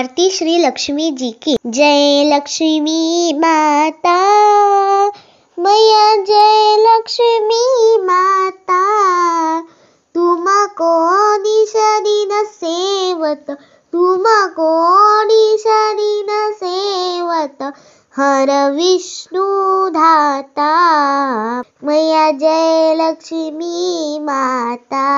आरती श्री लक्ष्मी जी की जय लक्ष्मी माता मैया जय लक्ष्मी माता तुमको दिसदिन सेवत को दिसदिन सेवत हर विष्णु धाता मैया जय लक्ष्मी माता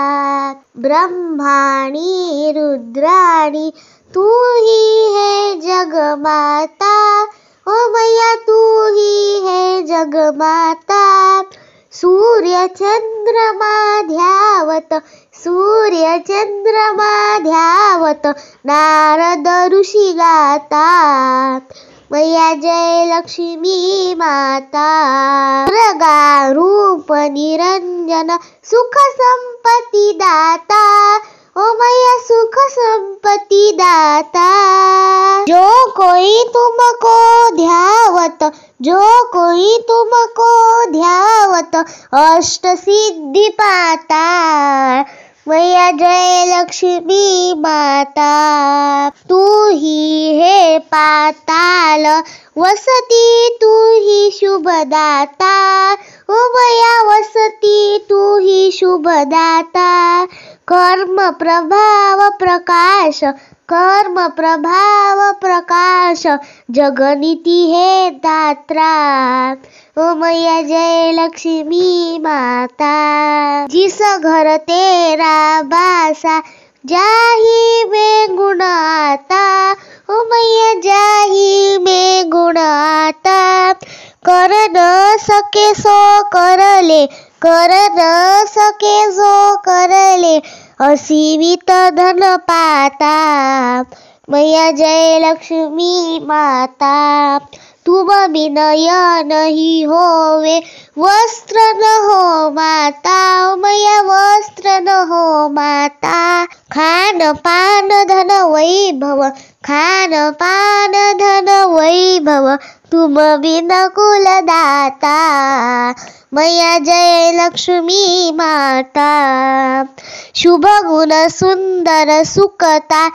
ब्रह्माणी रुद्राणी तू ही है जग माता ओ मैया तू ही है जग जगमाता सूर्य चंद्रमा ध्यावत सूर्य चंद्रमा ध्यावत नारद ऋषि गाता मैया जय लक्ष्मी माता दुर्गा रूप निरंजन सुख संपत्ति दाता अमय सुख संपत्ति दाता जो कोई तुमको ध्यावत जो कोई तुमको ध्यावत अष्ट सिद्धि पाता मैया जय लक्ष्मी माता तू ही है पाताल वसती तू ही शुभदाता ओ मैया वसती तू ही शुभदाता कर्म प्रभाव प्रकाश कर्म प्रभाव प्रकाश जगनिति हे दात्रा ओ मैया जय लक्ष्मी माता जिस घर तेरा बासा जाही में गुण आता ओ मैया जाही में गुण आता कर न सके सो कर ले कर न सके जो कर ले असीमित धन पाता मैया जय लक्ष्मी माता तुम बिनय नहीं होवे वस्त्र न खान पान धन वैभव खान पान धन वैभव तुम बिन कुलदाता मैया जय लक्ष्मी माता शुभ गुण सुंदर सुकता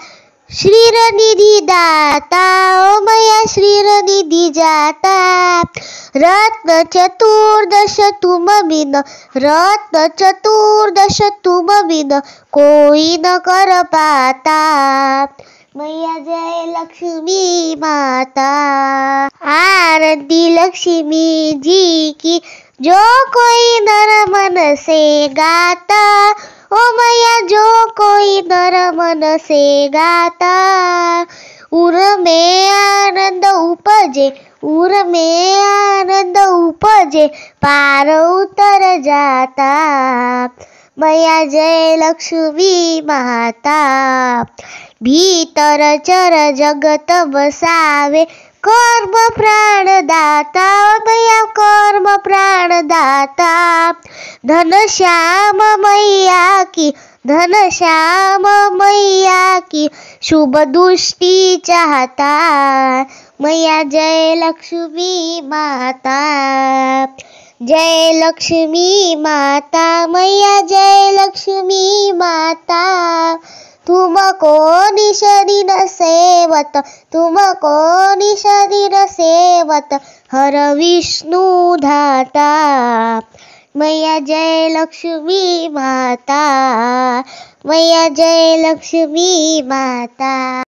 श्रीरनिधि दाता ओ मैया श्रीरनिधि जाता रत्न चतुर्दश तुम बिन रत्न चतुर्दश तुम बिन कोई न कर पाता मैया जय लक्ष्मी माता आरती लक्ष्मी जी की जो कोई नर मन से गाता ओ मैया जो कोई नर मन से गाता उर में आनंद उपजे उर में आनंद उपजे पार उतर जाता मैया जय लक्ष्मी माता भीतर चर जगत बसावे कर्म प्राणदाता मैया कर्म प्राणदाता धन श्याम मैया की धन श्याम मैया की शुभ दृष्टि चाहता मैया जय लक्ष्मी माता जय लक्ष्मी माता मैया जय लक्ष्मी माता तुमको निशरी न सेवत तुमको निशदिन सेवत हर विष्णु धाता मैया जय लक्ष्मी माता मैया जय लक्ष्मी माता